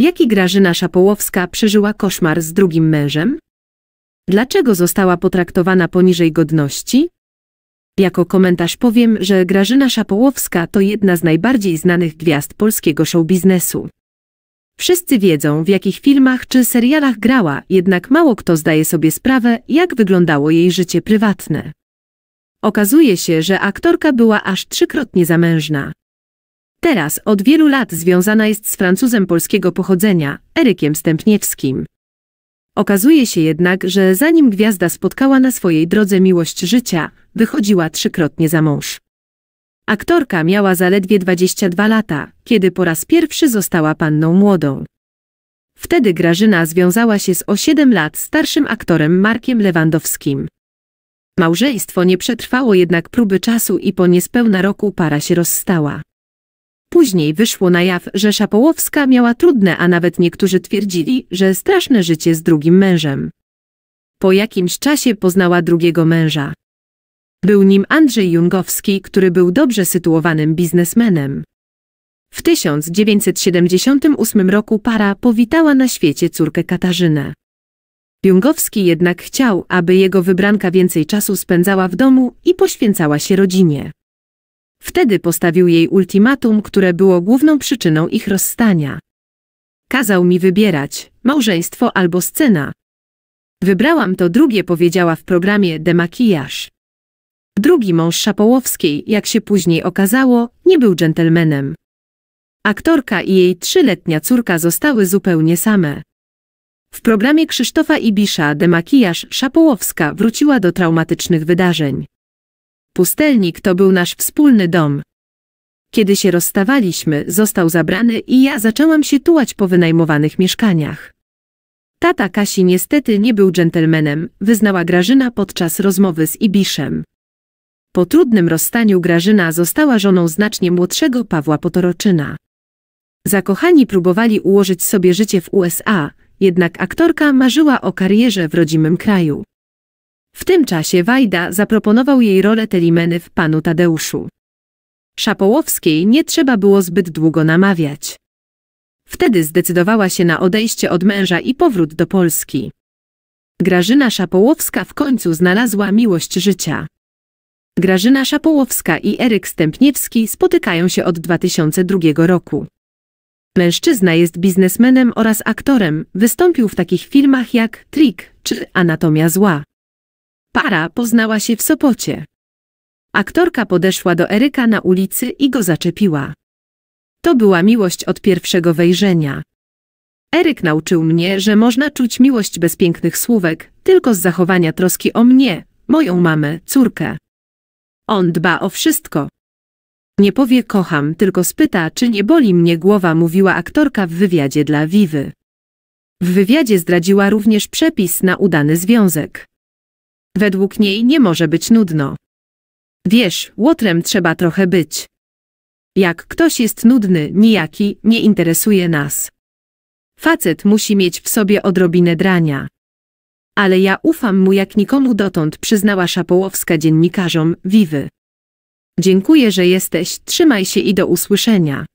Jaki Grażyna Szapołowska przeżyła koszmar z drugim mężem? Dlaczego została potraktowana poniżej godności? Jako komentarz powiem, że Grażyna Szapołowska to jedna z najbardziej znanych gwiazd polskiego showbiznesu. Wszyscy wiedzą, w jakich filmach czy serialach grała, jednak mało kto zdaje sobie sprawę, jak wyglądało jej życie prywatne. Okazuje się, że aktorka była aż trzykrotnie zamężna. Teraz od wielu lat związana jest z Francuzem polskiego pochodzenia, Erykiem Stępniewskim. Okazuje się jednak, że zanim gwiazda spotkała na swojej drodze miłość życia, wychodziła trzykrotnie za mąż. Aktorka miała zaledwie 22 lata, kiedy po raz pierwszy została panną młodą. Wtedy Grażyna związała się z o 7 lat starszym aktorem Markiem Lewandowskim. Małżeństwo nie przetrwało jednak próby czasu i po niespełna roku para się rozstała później wyszło na jaw, że Szapołowska miała trudne, a nawet niektórzy twierdzili, że straszne życie z drugim mężem. Po jakimś czasie poznała drugiego męża. Był nim Andrzej Jungowski, który był dobrze sytuowanym biznesmenem. W 1978 roku para powitała na świecie córkę Katarzynę. Jungowski jednak chciał, aby jego wybranka więcej czasu spędzała w domu i poświęcała się rodzinie. Wtedy postawił jej ultimatum, które było główną przyczyną ich rozstania. Kazał mi wybierać małżeństwo albo scena. Wybrałam to drugie, powiedziała w programie Demakijaż. Drugi mąż Szapołowskiej, jak się później okazało, nie był dżentelmenem. Aktorka i jej trzyletnia córka zostały zupełnie same. W programie Krzysztofa Ibisza Demakijaż Szapołowska wróciła do traumatycznych wydarzeń. Pustelnik to był nasz wspólny dom. Kiedy się rozstawaliśmy, został zabrany i ja zaczęłam się tułać po wynajmowanych mieszkaniach. Tata Kasi niestety nie był dżentelmenem, wyznała Grażyna podczas rozmowy z Ibiszem. Po trudnym rozstaniu Grażyna została żoną znacznie młodszego Pawła Potoroczyna. Zakochani próbowali ułożyć sobie życie w USA, jednak aktorka marzyła o karierze w rodzimym kraju. W tym czasie Wajda zaproponował jej rolę Telimeny w Panu Tadeuszu. Szapołowskiej nie trzeba było zbyt długo namawiać. Wtedy zdecydowała się na odejście od męża i powrót do Polski. Grażyna Szapołowska w końcu znalazła miłość życia. Grażyna Szapołowska i Eryk Stępniewski spotykają się od 2002 roku. Mężczyzna jest biznesmenem oraz aktorem, wystąpił w takich filmach jak Trick czy Anatomia Zła. Para poznała się w Sopocie. Aktorka podeszła do Eryka na ulicy i go zaczepiła. To była miłość od pierwszego wejrzenia. Eryk nauczył mnie, że można czuć miłość bez pięknych słówek, tylko z zachowania troski o mnie, moją mamę, córkę. On dba o wszystko. Nie powie kocham, tylko spyta, czy nie boli mnie głowa, mówiła aktorka w wywiadzie dla Vivy. W wywiadzie zdradziła również przepis na udany związek. Według niej nie może być nudno. Wiesz, łotrem trzeba trochę być. Jak ktoś jest nudny, nijaki, nie interesuje nas. Facet musi mieć w sobie odrobinę drania. Ale ja ufam mu jak nikomu dotąd, przyznała Szapołowska dziennikarzom Wiwy. Dziękuję, że jesteś, trzymaj się i do usłyszenia.